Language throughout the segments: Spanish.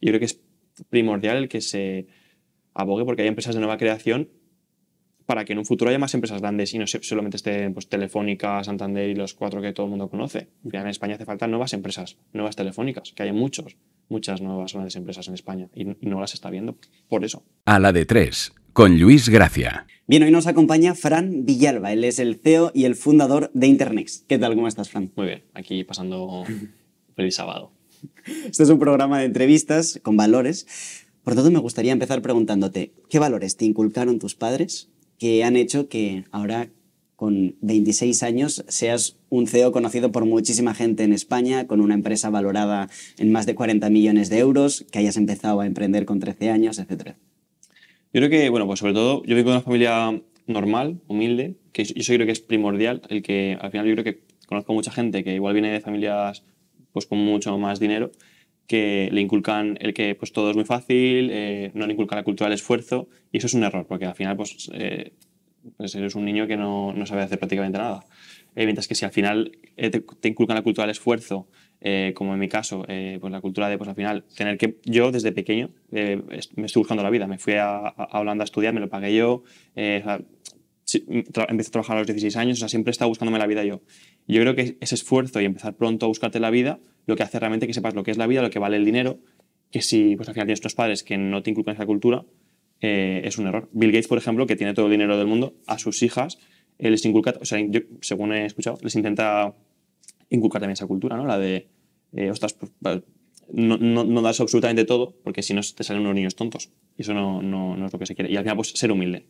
yo creo que es primordial el que se abogue porque hay empresas de nueva creación para que en un futuro haya más empresas grandes y no solamente estén pues, Telefónica, Santander y los cuatro que todo el mundo conoce. En España hace falta nuevas empresas, nuevas telefónicas, que hay muchos, muchas nuevas grandes empresas en España y no las está viendo por eso. A la de tres, con Luis Gracia. Bien, hoy nos acompaña Fran Villalba, él es el CEO y el fundador de Internex. ¿Qué tal? ¿Cómo estás, Fran? Muy bien, aquí pasando feliz sábado este es un programa de entrevistas con valores. Por tanto, me gustaría empezar preguntándote, ¿qué valores te inculcaron tus padres que han hecho que ahora, con 26 años, seas un CEO conocido por muchísima gente en España, con una empresa valorada en más de 40 millones de euros, que hayas empezado a emprender con 13 años, etcétera? Yo creo que, bueno, pues sobre todo, yo vengo de una familia normal, humilde, que yo creo que es primordial, el que al final yo creo que conozco mucha gente que igual viene de familias pues con mucho más dinero, que le inculcan el que pues todo es muy fácil, eh, no le inculcan la cultura del esfuerzo, y eso es un error, porque al final pues, eh, pues eres un niño que no, sabe hacer prácticamente nada. Eh, mientras que si al final te, inculcan la cultura del esfuerzo, como en mi caso, pues la cultura de pues al final tener que, yo desde pequeño me estoy buscando la vida, me fui a, a Holanda a estudiar, me lo pagué yo, Mm, empecé a trabajar a los 16 años, o sea, siempre he buscándome la vida yo. Yo creo que ese esfuerzo y empezar pronto a buscarte la vida, lo que hace realmente que sepas lo que es la vida, lo que vale el dinero, que si pues, al final tienes estos padres que no te inculcan esa cultura, eh, es un error. Bill Gates, por ejemplo, que tiene todo el dinero del mundo, a sus hijas les inculca, o sea, yo, según he escuchado, les intenta inculcar también esa cultura, ¿no? La de, eh, ostras, pues, no, das no absolutamente todo, porque si no te salen unos niños tontos eso no, no, no, es lo que se quiere. Y al final, pues ser humilde.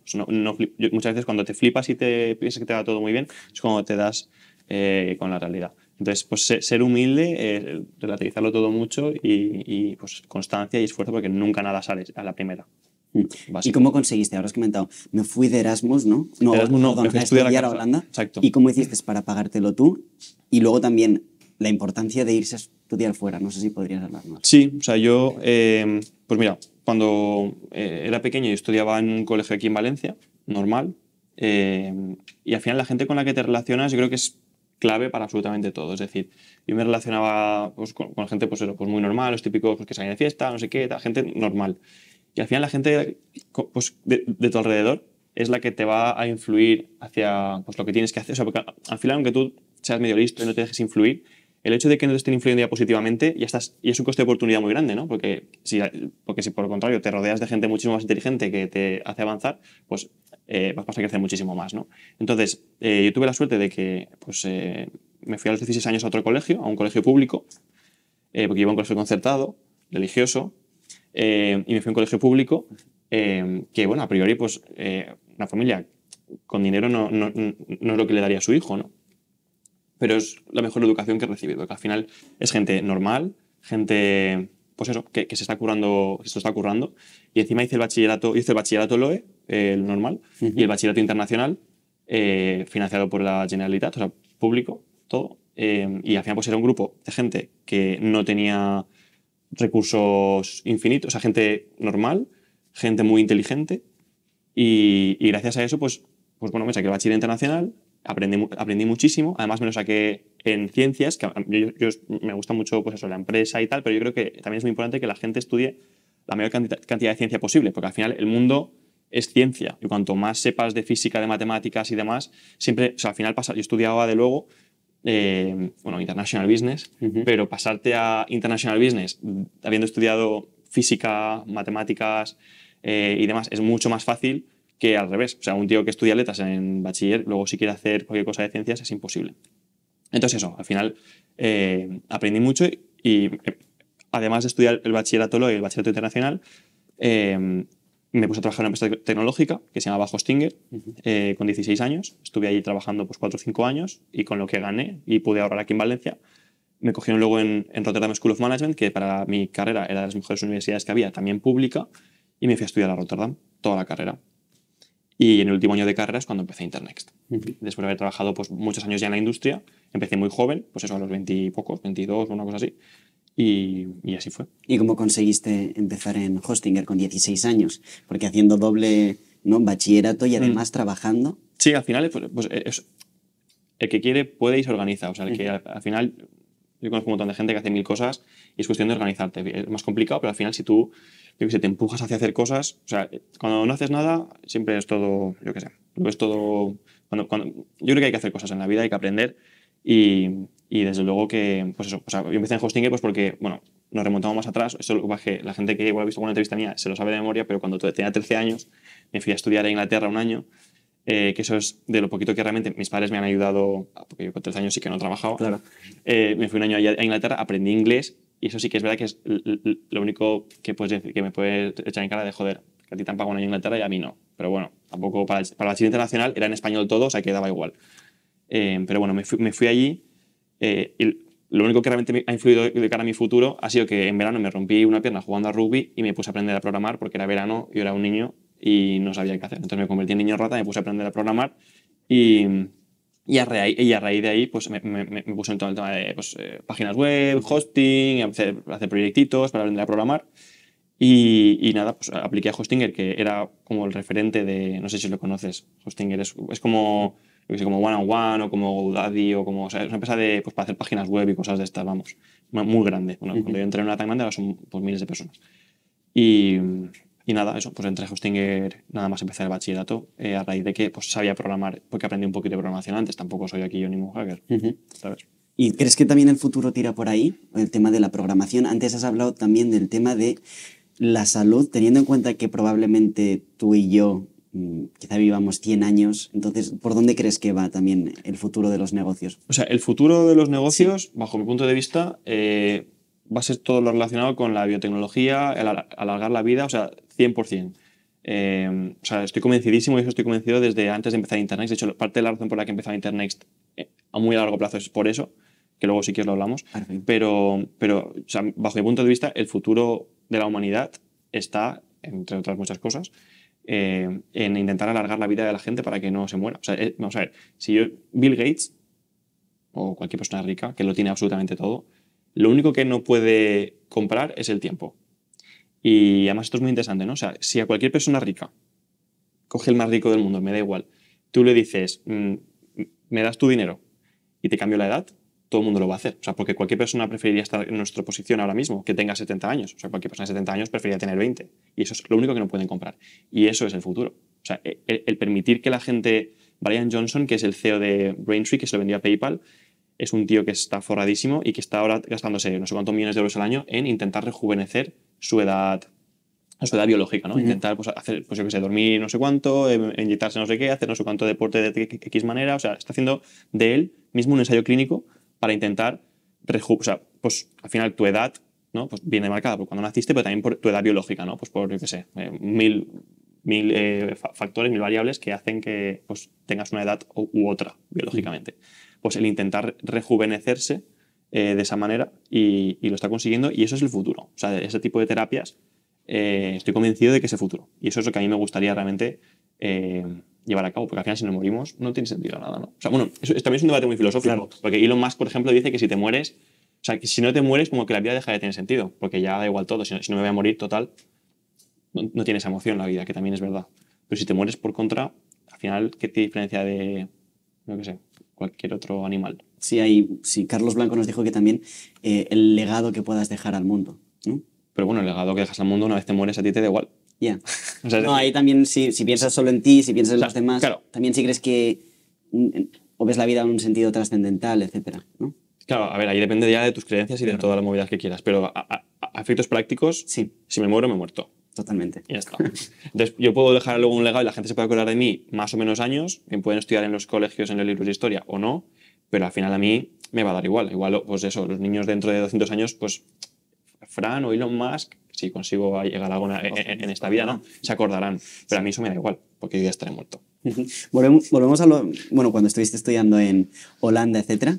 muchas veces cuando te flipas y te piensas que te va todo muy bien, es cuando te das eh, con la realidad. Entonces, pues ser, humilde, eh, relativizarlo todo mucho y, pues constancia y esfuerzo porque nunca nada sales a la primera. Mm. ¿Y cómo conseguiste? Ahora has comentado, me fui de Erasmus, ¿no? No, Erasmus, no, a estudiar a Holanda. Exacto. ¿Y cómo hiciste para pagártelo tú? Y luego también la importancia de irse a estudiar fuera. No sé si podrías hablar más. Sí, o sea, yo, eh, pues mira, cuando eh, era pequeño y estudiaba en un colegio aquí en Valencia, normal, eh, y al final la gente con la que te relacionas yo creo que es clave para absolutamente todo. Es decir, yo me relacionaba pues, con, gente pues, pues muy normal, los típicos pues, que salen de fiesta, no sé qué, gente normal. Y al final la gente pues, de, tu alrededor es la que te va a influir hacia pues, lo que tienes que hacer. O sea, porque al final, aunque tú seas medio listo y no te dejes influir, el hecho de que no te estén influyendo ya positivamente ya y es un coste de oportunidad muy grande, ¿no? Porque si, porque si por el contrario te rodeas de gente muchísimo más inteligente que te hace avanzar, pues eh, vas a crecer muchísimo más, ¿no? Entonces, eh, yo tuve la suerte de que pues, eh, me fui a los 16 años a otro colegio, a un colegio público, porque iba a un colegio concertado, religioso, y me fui a un colegio público que, bueno, a priori, pues una familia con dinero no, no es lo que le daría a su hijo, ¿no? pero es la mejor educación que he recibido, que al final es gente normal, gente, pues eso, que, se está currando, que está currando, y encima hice el bachillerato, hice el bachillerato LOE, el normal, y el bachillerato internacional, eh, financiado por la Generalitat, o sea, público, todo, eh, y al final pues, era un grupo de gente que no tenía recursos infinitos, o sea, gente normal, gente muy inteligente, y, gracias a eso, pues, pues bueno, me saqué el bachiller internacional, aprendí, muchísimo, además me lo saqué en ciencias, que yo, me gusta mucho pues eso, la empresa y tal, pero yo creo que también es muy importante que la gente estudie la mayor cantidad de ciencia posible, porque al final el mundo es ciencia. Y cuanto más sepas de física, de matemáticas y demás, siempre, o sea, al final pasa, yo estudiaba de luego, eh, bueno, International Business, pero pasarte a International Business habiendo estudiado física, matemáticas eh, y demás, es mucho más fácil que al revés. O sea, un tío que estudia letras en bachiller, luego si quiere hacer cualquier cosa de ciencias es imposible. Entonces eso, al final eh, aprendí mucho y, eh, además de estudiar el bachillerato y el bachillerato internacional, eh, me puse a trabajar en una empresa tecnológica que se llamaba Hostinger, con 16 años. Estuve allí trabajando pues, 4 o 5 años y con lo que gané y pude ahorrar aquí en Valencia, me cogieron luego en, Rotterdam School of Management, que para mi carrera era de las mejores universidades que había, también pública, y me fui a estudiar a Rotterdam toda la carrera. Y en el último año de carrera es cuando empecé Internext. Después de haber trabajado pues, muchos años ya en la industria, empecé muy joven, pues eso, a los 20 y pocos, 22 o una cosa así. Y, así fue. ¿Y cómo conseguiste empezar en Hostinger con 16 años? Porque haciendo doble ¿no? bachillerato y además mm. trabajando. Sí, al final, pues, pues, e, el que quiere puede y se organiza. O sea, que al, final, yo conozco un montón de gente que hace mil cosas y es cuestión de organizarte. Es más complicado, pero al final, si tú yo que sé, te empujas hacia hacer cosas. O sea, cuando no haces nada, siempre es todo, yo qué sé, es todo... Cuando, yo creo que hay que hacer cosas en la vida, hay que aprender y, y desde luego que, pues eso, o sea, yo empecé en hosting pues porque, bueno, nos remontamos más atrás, eso lo bajé, la gente que igual ha visto alguna entrevista mía se lo sabe de memoria, pero cuando tenía 13 años me fui a estudiar a Inglaterra un año, eh, que eso es de lo poquito que realmente mis padres me han ayudado, porque yo con 13 años sí que no trabajaba, claro. Eh, me fui un año a Inglaterra, aprendí inglés y eso sí que es verdad que es lo único que, puedes que me puede echar en cara de joder, que a ti te han en Inglaterra y a mí no. Pero bueno, tampoco para, para la Chile Internacional era en español todo, o sea que daba igual. Eh, pero bueno, me fui, me fui allí eh, y lo único que realmente ha influido de cara a mi futuro ha sido que en verano me rompí una pierna jugando a rugby y me puse a aprender a programar porque era verano, yo era un niño y no sabía qué hacer. Entonces me convertí en niño rata, me puse a aprender a programar y y a, raíz, de ahí, pues me, puse en todo el tema de pues, eh, páginas web, hosting, hacer, hacer proyectitos para aprender a programar. Y, nada, pues apliqué a Hostinger, que era como el referente de, no sé si lo conoces, Hostinger es, como, yo sé, como One on One o como GoDaddy o como, o sea, es una empresa de, pues para hacer páginas web y cosas de estas, vamos, muy grande. Bueno, cuando yo entré en una tan grande, ahora son pues, miles de personas. Y, y nada, eso, pues entré a Hostinger nada más empezar el bachillerato, eh, a raíz de que pues, sabía programar, porque aprendí un poquito de programación antes, tampoco soy aquí yo ningún hacker, ¿Y crees que también el futuro tira por ahí? El tema de la programación. Antes has hablado también del tema de la salud, teniendo en cuenta que probablemente tú y yo mm, quizá vivamos 100 años. Entonces, ¿por dónde crees que va también el futuro de los negocios? O sea, el futuro de los negocios, bajo mi punto de vista, eh, va a ser todo lo relacionado con la biotecnología, el alargar la vida. O sea, 100%. Eh, em, o sea, estoy convencidísimo y eso estoy convencido desde antes de empezar Internet. De hecho, parte de la razón por la que empezaba Internet internet eh, a muy largo plazo es por eso, que luego si quieres lo hablamos. Pero, pero o sea, bajo mi punto de vista, el futuro de la humanidad está, entre otras muchas cosas, eh, en intentar alargar la vida de la gente para que no se muera. O sea, eh, vamos a ver, si yo, Bill Gates o cualquier persona rica que lo tiene absolutamente todo, lo único que no puede comprar es el tiempo. Y además esto es muy interesante, ¿no? O sea, si a cualquier persona rica, coge el más rico del mundo, me da igual, tú le dices, mm, me das tu dinero y te cambio la edad, todo el mundo lo va a hacer. O sea, porque cualquier persona preferiría estar en nuestra posición ahora mismo, que tenga 70 años. O sea, cualquier persona de 70 años preferiría tener 20. Y eso es lo único que no pueden comprar. Y eso es el futuro. O sea, e, el, permitir que la gente... Brian Johnson, que es el CEO de Braintree, que se lo vendió a PayPal, es un tío que está forradísimo y que está ahora gastándose no sé cuántos millones de euros al año en intentar rejuvenecer su edad su edad biológica, ¿no? Intentar pues, hacer, pues yo qué sé, dormir no sé cuánto, inyectarse eh, no sé qué, hacer no sé cuánto deporte de X manera, o sea, está haciendo de él mismo un ensayo clínico para intentar, o sea, pues al final tu edad, ¿no? Pues viene marcada por cuando naciste, pero también por tu edad biológica, ¿no? Pues por, yo qué sé, eh, mil, eh, factores, mil variables que hacen que pues tengas una edad u, otra biológicamente pues el intentar rejuvenecerse eh, de esa manera y, lo está consiguiendo y eso es el futuro. O sea, ese tipo de terapias eh, estoy convencido de que es el futuro y eso es lo que a mí me gustaría realmente eh, llevar a cabo, porque al final si nos morimos no tiene sentido nada, ¿no? O sea, bueno, eso, también es un debate muy filosófico, porque Elon Musk, por ejemplo, dice que si te mueres, o sea, que si no te mueres como que la vida deja de tener sentido, porque ya da igual todo, si no, me voy a morir total, no, tienes tiene esa emoción la vida, que también es verdad. Pero si te mueres por contra, al final, ¿qué diferencia de, no que sé, cualquier otro animal. Sí, hay, si Carlos Blanco nos dijo que también eh, el legado que puedas dejar al mundo. Pero bueno, el legado que dejas al mundo una vez te mueres a ti te da igual. Ya. no, ahí también si, si, piensas solo en ti, si piensas en los demás, también si crees que mm, eh, o ves la vida en un sentido trascendental, etcétera, Claro, a ver, ahí depende ya de tus creencias y de todas las movidas que quieras, pero a, efectos prácticos, sí. si me muero, me muerto. Totalmente. ya está. yo puedo dejar luego un legado y la gente se puede acordar de mí más o menos años, me pueden estudiar en los colegios en los libros de historia o no, pero al final a mí me va a dar igual. Igual, pues eso, los niños dentro de 200 años, pues Fran o Elon Musk, si consigo llegar a alguna en, esta vida, ¿no? Se acordarán. Pero a mí eso me da igual, porque yo ya estaré muerto. volvemos, volvemos a lo... Bueno, cuando estuviste estudiando en Holanda, etcétera,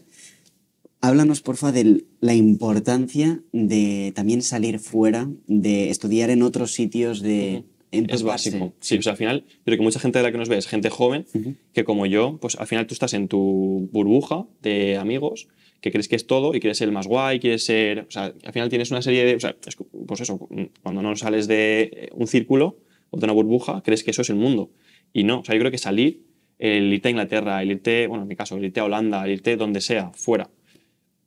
Háblanos, porfa, de la importancia de también salir fuera, de estudiar en otros sitios, de... Es básico, sí, o pues sea, al final, pero que mucha gente de la que nos ve es gente joven, que como yo, pues al final tú estás en tu burbuja de amigos, que crees que es todo y quieres ser el más guay, quieres ser, o sea, al final tienes una serie de, o sea, pues eso, cuando no sales de un círculo o de una burbuja, crees que eso es el mundo. Y no, o sea, yo creo que salir, el irte a Inglaterra, el irte, bueno, en mi caso, el irte a Holanda, el irte donde sea, fuera,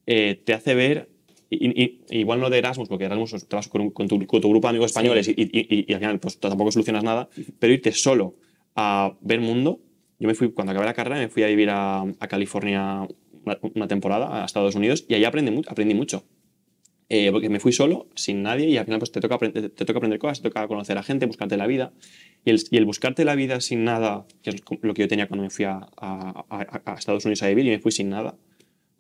eh, te hace ver, igual no de Erasmus, porque Erasmus te vas con, tu, grupo de amigos españoles y, al final pues, tampoco solucionas nada, pero irte solo a ver mundo. Yo me fui, cuando acabé la carrera, me fui a vivir a, California una, temporada, a Estados Unidos, y ahí aprendí, mucho. Eh, porque me fui solo, sin nadie, y al final pues, te, toca aprender, te toca aprender cosas, te toca conocer a gente, buscarte la vida. Y el, buscarte la vida sin nada, que es lo que yo tenía cuando me fui a, a Estados Unidos a vivir, y me fui sin nada,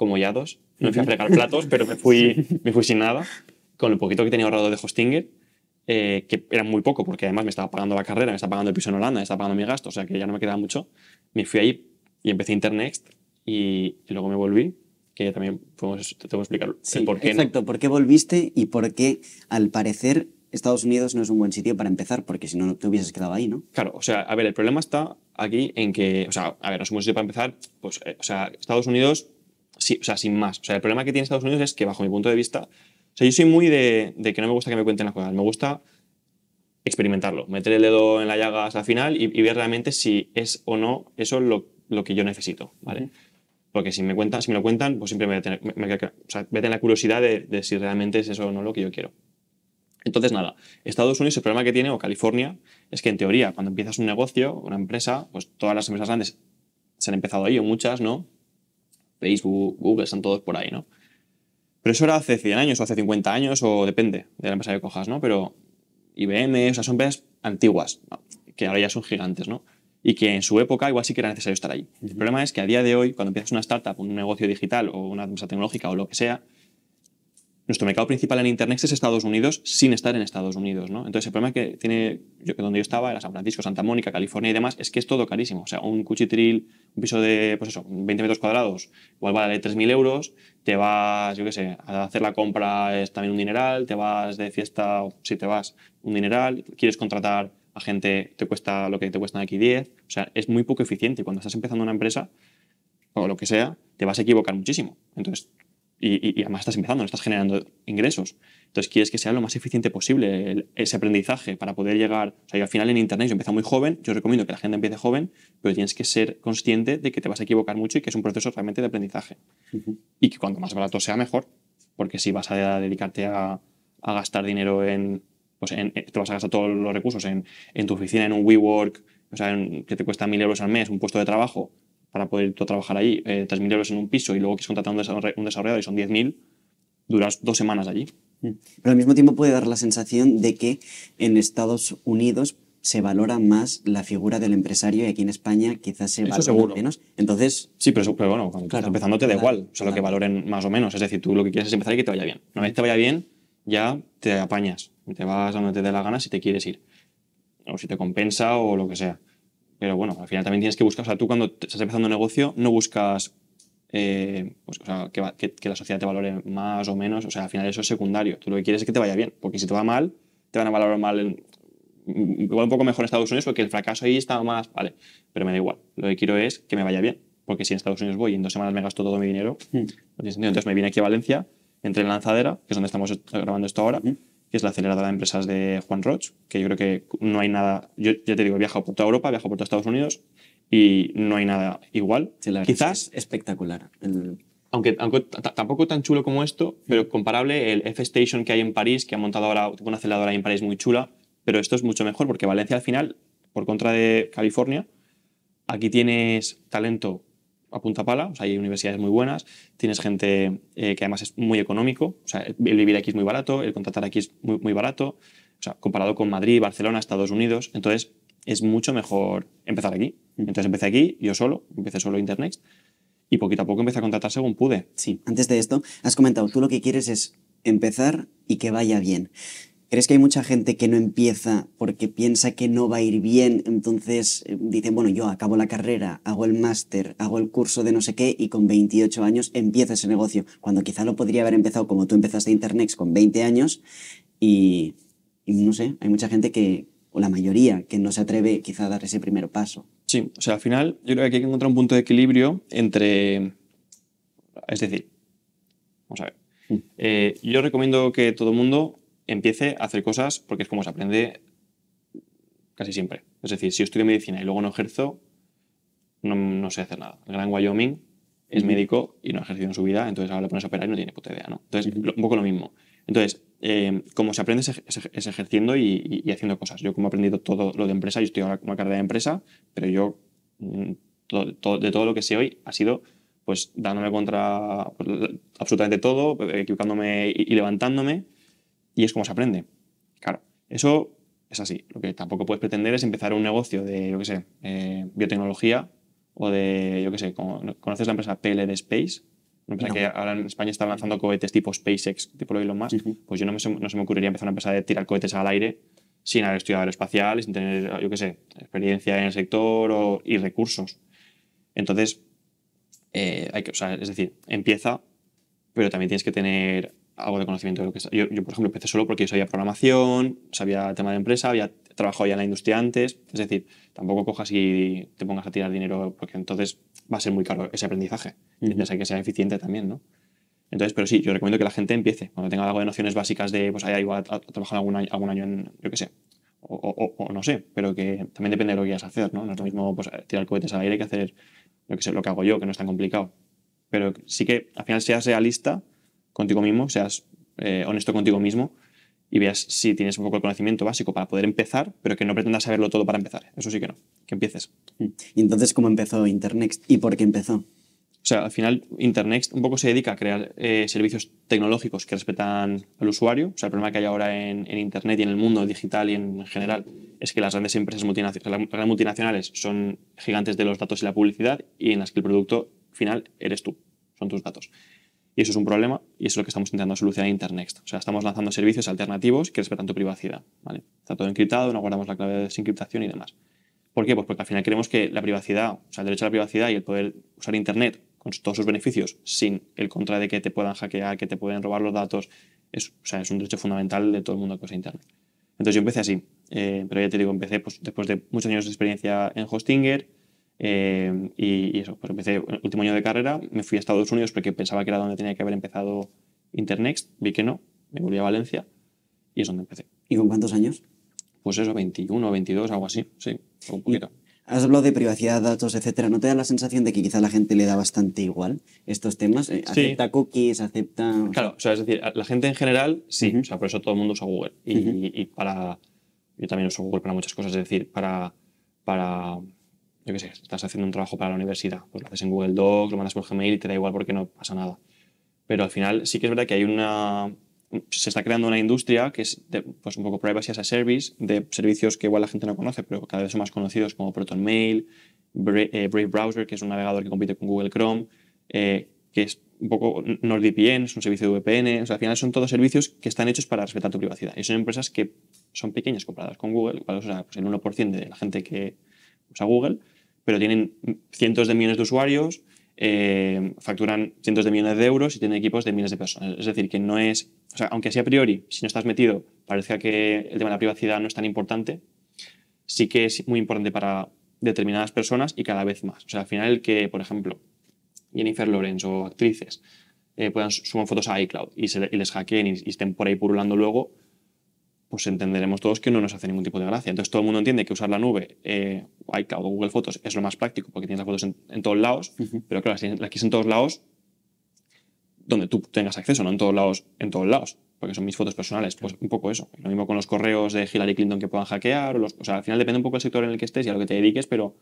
mollados, No fui a fregar platos, pero me fui, me fui sin nada, con lo poquito que tenía ahorrado de Hostinger, eh, que era muy poco, porque además me estaba pagando la carrera, me estaba pagando el piso en Holanda, me estaba pagando mi gasto, o sea que ya no me quedaba mucho. Me fui ahí y empecé Internext y, luego me volví, que también podemos, te que explicar por qué. Exacto, por qué volviste y por qué, al parecer, Estados Unidos no es un buen sitio para empezar, porque si no, te hubieses quedado ahí, ¿no? Claro, o sea, a ver, el problema está aquí en que, o sea, a ver, no es un sitio para empezar, pues, eh, o sea, Estados Unidos o sea, sin más. O sea, el problema que tiene Estados Unidos es que, bajo mi punto de vista, o sea, yo soy muy de, que no me gusta que me cuenten las cosas, me gusta experimentarlo, meter el dedo en la llaga hasta la final y, ver realmente si es o no eso lo, lo que yo necesito, ¿vale? Porque si me, cuentan, si me lo cuentan, pues siempre me voy a tener, o sea, la curiosidad de, de, si realmente es eso o no lo que yo quiero. Entonces, nada, Estados Unidos, el problema que tiene, o California, es que en teoría, cuando empiezas un negocio, una empresa, pues todas las empresas grandes se han empezado ahí, o muchas, ¿no? Facebook, Google, están todos por ahí, ¿no? Pero eso era hace 100 años o hace 50 años o depende de la empresa que cojas, ¿no? Pero IBM, o sea, son empresas antiguas, que ahora ya son gigantes, ¿no? Y que en su época igual sí que era necesario estar ahí. El problema es que a día de hoy, cuando empiezas una startup, un negocio digital o una empresa tecnológica o lo que sea, nuestro mercado principal en Internet es Estados Unidos sin estar en Estados Unidos, ¿no? Entonces el problema que tiene, yo donde yo estaba, era San Francisco, Santa Mónica, California y demás, es que es todo carísimo. O sea, un cuchitril, un piso de, pues eso, 20 metros cuadrados, igual vale 3.000 euros, te vas, yo qué sé, a hacer la compra es también un dineral, te vas de fiesta, si te vas, un dineral, quieres contratar a gente, te cuesta lo que te cuestan aquí 10, o sea, es muy poco eficiente. Cuando estás empezando una empresa, o lo que sea, te vas a equivocar muchísimo. Entonces, y, además estás empezando, no estás generando ingresos. Entonces quieres que sea lo más eficiente posible ese aprendizaje para poder llegar. O sea, yo al final en Internet yo empiezo muy joven, yo recomiendo que la gente empiece joven, pero tienes que ser consciente de que te vas a equivocar mucho y que es un proceso realmente de aprendizaje. Y que cuanto más barato sea, mejor, porque si vas a dedicarte a, gastar dinero en, pues eh, te vas a gastar todos los recursos en, tu oficina, en un WeWork, o sea, que te cuesta mil euros al mes, un puesto de trabajo, para poder trabajar ahí, eh, 3.000 euros en un piso y luego quieres contratar un desarrollador y son 10.000, duras dos semanas allí. Pero al mismo tiempo puede dar la sensación de que en Estados Unidos se valora más la figura del empresario y aquí en España quizás se valora menos. Entonces... Sí, pero, bueno, cuando empezando te da igual, solo que valoren más o menos. Es decir, tú lo que quieres es empezar y que te vaya bien. Una vez te vaya bien, ya te apañas, te vas a donde te dé la gana si te quieres ir, o si te compensa o lo que sea. Pero bueno, al final también tienes que buscar, o sea, tú cuando estás empezando un negocio no buscas eh, pues, que, la sociedad te valore más o menos, o sea, al final eso es secundario, tú lo que quieres es que te vaya bien, porque si te va mal, te van a valorar mal, igual un poco mejor en Estados Unidos, porque el fracaso ahí está más, vale, pero me da igual, lo que quiero es que me vaya bien, porque si en Estados Unidos voy y en dos semanas me gasto todo mi dinero, mm. entonces me vine aquí a Valencia, entré Lanzadera, que es donde estamos eh, grabando esto ahora, mm que es la aceleradora de empresas de Juan Roch, que yo creo que no hay nada, yo ya te digo, he por toda Europa, he por todos Estados Unidos y no hay nada igual. Quizás espectacular. Aunque, aunque tampoco tan chulo como esto, pero comparable el F-Station que hay en París, que ha montado ahora una aceleradora en París muy chula, pero esto es mucho mejor porque Valencia al final, por contra de California, aquí tienes talento a punta pala, o sea, hay universidades muy buenas, tienes gente eh, que además es muy económico, o sea, el vivir aquí es muy barato, el contratar aquí es muy, muy barato, o sea, comparado con Madrid, Barcelona, Estados Unidos, entonces es mucho mejor empezar aquí. Entonces empecé aquí, yo solo, empecé solo internet y poquito a poco empecé a contratar según pude. Sí, antes de esto, has comentado, tú lo que quieres es empezar y que vaya bien. ¿Crees que hay mucha gente que no empieza porque piensa que no va a ir bien? Entonces eh, dicen, bueno, yo acabo la carrera, hago el máster, hago el curso de no sé qué y con 28 años empieza ese negocio, cuando quizá lo podría haber empezado como tú empezaste internet con 20 años y, no sé, hay mucha gente que, o la mayoría, que no se atreve quizá a dar ese primer paso. Sí, o sea, al final yo creo que hay que encontrar un punto de equilibrio entre, es decir, vamos a ver, mm. eh, yo recomiendo que todo el mundo empiece a hacer cosas porque es como se aprende casi siempre. Es decir, si yo estudio medicina y luego no ejerzo, no, no sé hacer nada. El gran Wyoming es médico y no ha ejercido en su vida, entonces ahora le pones a operar y no tiene puta idea, ¿no? Entonces, un poco lo mismo. Entonces, eh, como se aprende es, ejerciendo y, haciendo cosas. Yo como he aprendido todo lo de empresa, yo estoy ahora con una carrera de empresa, pero yo mm, de todo lo que sé hoy ha sido pues dándome contra pues, absolutamente todo, eh, equivocándome y levantándome, y es como se aprende. Claro, eso es así. Lo que tampoco puedes pretender es empezar un negocio de, yo qué sé, eh, biotecnología o de, yo qué sé, ¿conoces la empresa de Space? Una empresa que ahora en España está lanzando cohetes tipo SpaceX, tipo lo Musk. Uh Pues yo no, me, no se me ocurriría empezar una empresa de tirar cohetes al aire sin haber estudiado aeroespacial, sin tener, yo qué sé, experiencia en el sector o, y recursos. Entonces, eh, hay que, o sea, es decir, empieza, pero también tienes que tener algo de conocimiento de lo que Yo, por ejemplo, empecé solo porque yo sabía programación, sabía tema de empresa, había trabajado ya en la industria antes. Es decir, tampoco cojas y te pongas a tirar dinero porque entonces va a ser muy caro ese aprendizaje. Entonces hay que ser eficiente también, ¿no? Entonces, pero sí, yo recomiendo que la gente empiece. Cuando tenga algo de nociones básicas de, pues, haya igual a, trabajar algún año, algún año en, yo qué sé, o, no sé, pero que también depende de lo que quieras hacer, ¿no? No es lo mismo, pues, tirar cohetes al aire que hacer, lo que sé, lo que hago yo, que no es tan complicado. Pero sí que al final seas realista contigo mismo, seas eh, honesto contigo mismo y veas si tienes un poco el conocimiento básico para poder empezar, pero que no pretendas saberlo todo para empezar. Eso sí que no, que empieces. Mm. ¿Y entonces cómo empezó Internext y por qué empezó? O sea, al final Internext un poco se dedica a crear eh, servicios tecnológicos que respetan al usuario. O sea, el problema que hay ahora en, Internet y en el mundo digital y en general es que las grandes empresas multinacionales son gigantes de los datos y la publicidad y en las que el producto final eres tú, son tus datos. Y eso es un problema y eso es lo que estamos intentando solucionar en Internext. O sea, estamos lanzando servicios alternativos que respetan tu privacidad. ¿vale? Está todo encriptado, no guardamos la clave de desencriptación y demás. ¿Por qué? Pues porque al final queremos que la privacidad, o sea, el derecho a la privacidad y el poder usar Internet con todos sus beneficios, sin el contra de que te puedan hackear, que te pueden robar los datos, es, sea, es un derecho fundamental de todo el mundo que usa Internet. Entonces yo empecé así, eh, pero ya te digo, empecé pues, después de muchos años de experiencia en Hostinger, eh, y, eso, pues empecé el último año de carrera, me fui a Estados Unidos porque pensaba que era donde tenía que haber empezado Internext, vi que no, me volví a Valencia y es donde empecé. ¿Y con cuántos años? Pues eso, 21, 22, algo así, sí, un poquito. Has hablado de privacidad, datos, etcétera. ¿No te da la sensación de que quizá la gente le da bastante igual estos temas? Eh, ¿Acepta cookies? ¿Acepta...? Claro, o sea, es decir, la gente en general, sí. O sea, por eso todo el mundo usa Google. Y, y, para... Yo también uso Google para muchas cosas. Es decir, para... para yo qué sé, estás haciendo un trabajo para la universidad, pues lo haces en Google Docs, lo mandas por Gmail y te da igual porque no pasa nada. Pero al final sí que es verdad que hay una... Se está creando una industria que es pues un poco privacy as a service, de servicios que igual la gente no conoce, pero cada vez son más conocidos como ProtonMail, Brave, eh, Brave Browser, que es un navegador que compite con Google Chrome, eh, que es un poco NordVPN, es un servicio de VPN. O sea, al final son todos servicios que están hechos para respetar tu privacidad. Y son empresas que son pequeñas comparadas con Google, o sea, pues el 1% de la gente que usa Google, pero tienen cientos de millones de usuarios, eh, facturan cientos de millones de euros y tienen equipos de miles de personas. Es decir, que no es, o sea, aunque así a priori, si no estás metido, parezca que el tema de la privacidad no es tan importante, sí que es muy importante para determinadas personas y cada vez más. O sea, al final el que, por ejemplo, Jennifer Lawrence o actrices eh, puedan suban fotos a iCloud y, se, les hackeen y, y, estén por ahí purulando luego, pues entenderemos todos que no nos hace ningún tipo de gracia. Entonces todo el mundo entiende que usar la nube, eh, iCloud o Google Fotos es lo más práctico porque tienes las fotos en, todos lados, pero claro, las quieres en todos lados donde tú tengas acceso, no en todos lados, en todos lados, porque son mis fotos personales, pues un poco eso. Lo mismo con los correos de Hillary Clinton que puedan hackear, o, los, sea, al final depende un poco del sector en el que estés y a lo que te dediques, pero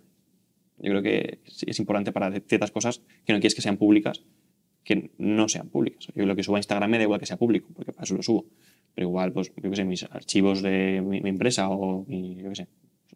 yo creo que es importante para ciertas cosas que no quieres que sean públicas, que no sean públicas. Yo lo que subo a Instagram me da igual que sea público, porque para eso lo subo. Pero igual, pues, yo qué sé, mis archivos de mi, empresa o, yo qué sé,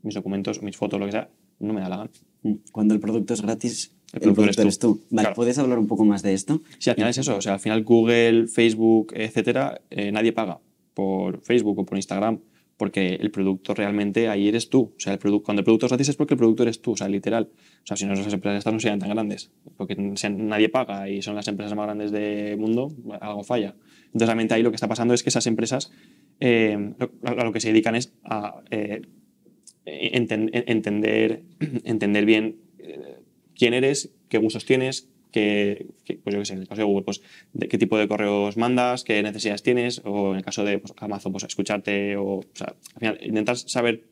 mis documentos, mis fotos, lo que sea, no me da la gana. Mm. Cuando el producto es gratis, el producto, es eres tú. Vale, ¿puedes hablar un poco más de esto? Sí, al final es eso. O sea, al final Google, Facebook, etcétera, eh, nadie paga por Facebook o por Instagram porque el producto realmente ahí eres tú. O sea, el cuando el producto es gratis es porque el producto eres tú, o sea, literal. O sea, si no, esas empresas no serían tan grandes, porque nadie paga y son las empresas más grandes del mundo, algo falla. Entonces, realmente ahí lo que está pasando es que esas empresas eh, a lo que se dedican es a eh, entender, entender bien eh, quién eres, qué gustos tienes, qué, pues yo qué sé, en el caso de Google, pues qué tipo de correos mandas, qué necesidades tienes, o en el caso de pues, Amazon, pues escucharte, o, al final intentar saber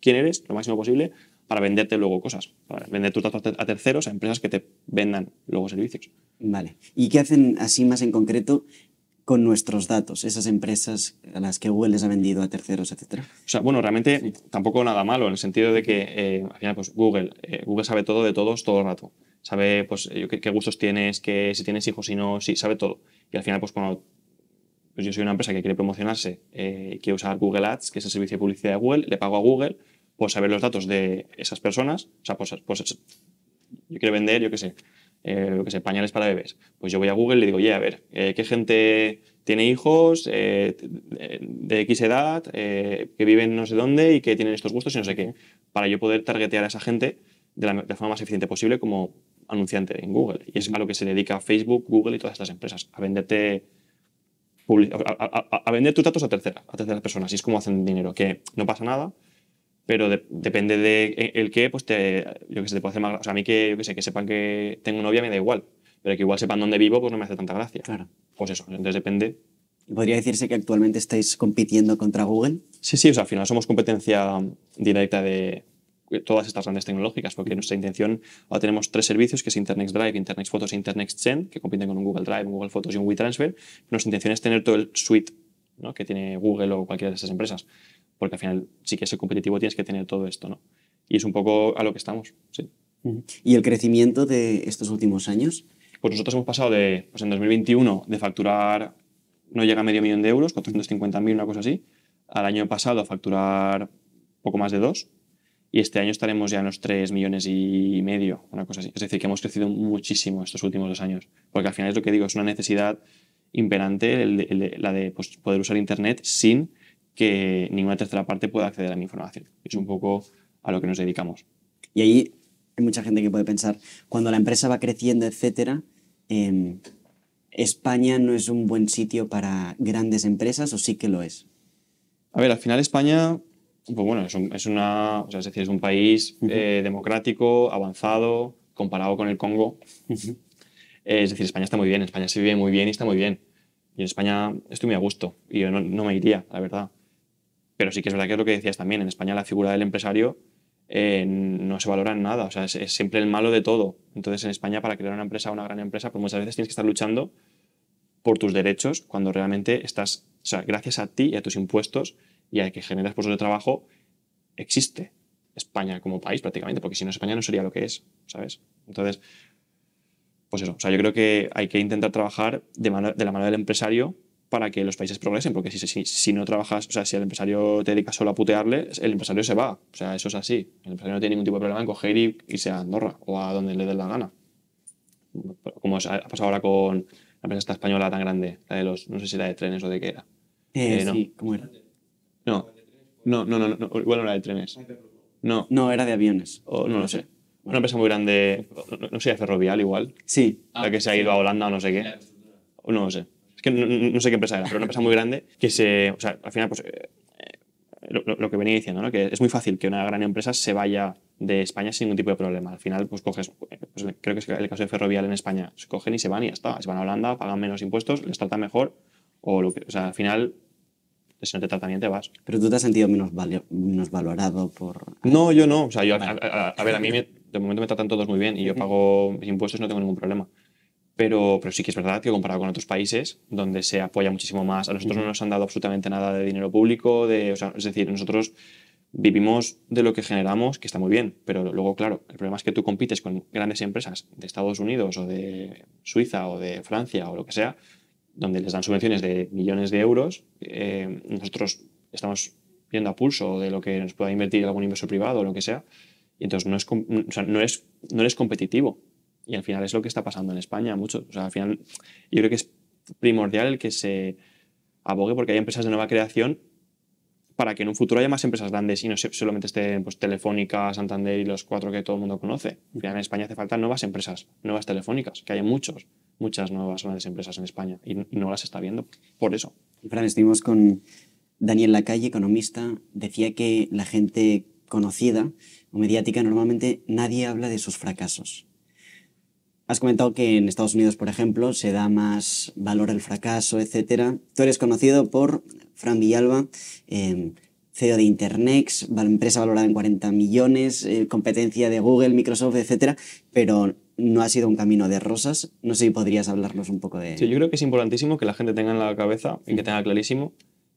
quién eres lo máximo posible para venderte luego cosas, para vender tus datos a terceros, a empresas que te vendan luego servicios. Vale. ¿Y qué hacen así más en concreto con nuestros datos, esas empresas a las que Google les ha vendido a terceros, etcétera? bueno, realmente tampoco nada malo, en el sentido de que eh, al final pues Google, eh, Google sabe todo de todos todo el rato sabe pues, eh, qué, qué, gustos tienes, que si tienes hijos, si no, si sabe todo. Y al final, pues cuando pues yo soy una empresa que quiere promocionarse, eh, quiere usar Google Ads, que es el servicio de publicidad de Google, le pago a Google por saber los datos de esas personas, o sea, pues, pues yo quiero vender, yo qué sé, eh, lo que sé, pañales para bebés. Pues yo voy a Google y le digo, oye, a ver, eh, ¿qué gente tiene hijos de X edad, que viven no sé dónde y que tienen estos gustos y no sé qué? Para yo poder targetear a esa gente de la, de la forma más eficiente posible como anunciante en Google. Y es a lo que se dedica Facebook, Google y todas estas empresas, a venderte a, vender tus datos a tercera, a terceras personas. así es como hacen dinero, que no pasa nada, pero depende de e, el qué, pues te, yo que sé, te puede hacer más. O sea, a mí que, yo que sé, que sepan que tengo novia me da igual, pero que igual sepan dónde vivo, pues no me hace tanta gracia. Claro. Pues eso, entonces depende. ¿Y podría decirse que actualmente estáis compitiendo contra Google? Sí, sí, o sea, al final somos competencia directa de, todas estas grandes tecnológicas, porque nuestra intención, ahora tenemos tres servicios, que es Internet Drive, Internet Photos e Internet Send, que compiten con un Google Drive, un Google Photos y un WeTransfer. Nuestra intención es tener todo el suite que tiene Google o cualquiera de esas empresas, porque al final si quieres ser competitivo, tienes que tener todo esto. ¿no? Y es un poco a lo que estamos. ¿Y el crecimiento de estos últimos años? Pues nosotros hemos pasado de, pues en 2021, de facturar no llega a medio millón de euros, 450.000, una cosa así, al año pasado a facturar poco más de dos, y este año estaremos ya en los 3 millones y medio, una cosa así. Es decir, que hemos crecido muchísimo estos últimos dos años, porque al final es lo que digo, es una necesidad imperante la de pues, poder usar Internet sin que ninguna tercera parte pueda acceder a mi información. Es un poco a lo que nos dedicamos. Y ahí hay mucha gente que puede pensar, cuando la empresa va creciendo, etcétera, em, España no es un buen sitio para grandes empresas o sí que lo es. A ver, al final España pues bueno, es, un, una, decir, es un país eh, democrático, avanzado, comparado con el Congo. Eh, es decir, España está muy bien, España se vive muy bien y está muy bien. Y en España estoy muy a gusto y yo no, me iría, la verdad. Pero sí que es verdad que es lo que decías también, en España la figura del empresario eh, no se valora en nada, o sea, es, es, siempre el malo de todo. Entonces en España para crear una empresa, una gran empresa, pues muchas veces tienes que estar luchando por tus derechos cuando realmente estás, o sea, gracias a ti y a tus impuestos y al que generas puestos de trabajo existe España como país prácticamente, porque si no España no sería lo que es, ¿sabes? Entonces, pues eso, o sea, yo creo que hay que intentar trabajar de, la mano del empresario para que los países progresen, porque si, si, no trabajas, o sea, si el empresario te dedica solo a putearle, el empresario se va, o sea, eso es así. El empresario no tiene ningún tipo de problema en coger y irse a Andorra o a donde le dé la gana. Como ha pasado ahora con la empresa española tan grande, la de los, no sé si era de trenes o de qué era. Eh, eh sí, ¿cómo era? No. No, no, no, igual no era de trenes. No. No, era de aviones. O, no lo sé. Una empresa muy grande, no, sé, sé, ferrovial igual. Sí. La que se ha ido a Holanda o no sé qué. no lo sé. Es que no, sé qué empresa era, pero una empresa muy grande que se. O sea, al final, pues. Eh, lo, que venía diciendo, ¿no? Que es muy fácil que una gran empresa se vaya de España sin ningún tipo de problema. Al final, pues coges. Pues, creo que es el caso de ferrovial en España. Se cogen y se van y ya está. Se van a Holanda, pagan menos impuestos, les trata mejor. O, lo que, o sea, al final si no te tratan bien, te vas. Pero tú te has sentido menos, valorado por... No, yo no. O sea, a, ver, a mí de momento me tratan todos muy bien y yo pago impuestos no tengo ningún problema. Pero, pero sí que es verdad que comparado con otros países donde se apoya muchísimo más, a nosotros no nos han dado absolutamente nada de dinero público, de, es decir, nosotros vivimos de lo que generamos, que está muy bien, pero luego, claro, el problema es que tú compites con grandes empresas de Estados Unidos o de Suiza o de Francia o lo que sea, donde les dan subvenciones de millones de euros. Eh, nosotros estamos viendo a pulso de lo que nos pueda invertir algún inversor privado o lo que sea. Y entonces no es, no es, no es competitivo. Y al final es lo que está pasando en España mucho. al final yo creo que es primordial que se abogue porque hay empresas de nueva creación para que en un futuro haya más empresas grandes y no solamente estén pues, Telefónica, Santander y los cuatro que todo el mundo conoce. En España hace falta nuevas empresas, nuevas telefónicas, que hay muchos, muchas nuevas grandes empresas en España y no las está viendo. Por eso. Fran, estuvimos con Daniel Lacalle, economista, decía que la gente conocida o mediática normalmente nadie habla de sus fracasos. Has comentado que en Estados Unidos, por ejemplo, se da más valor al fracaso, etc. Tú eres conocido por Fran Villalba, em, CEO de Internex, empresa valorada en 40 millones, eh, competencia de Google, Microsoft, etc. Pero no ha sido un camino de rosas. No sé si podrías hablarnos un poco de... Sí, yo creo que es importantísimo que la gente tenga en la cabeza y que tenga clarísimo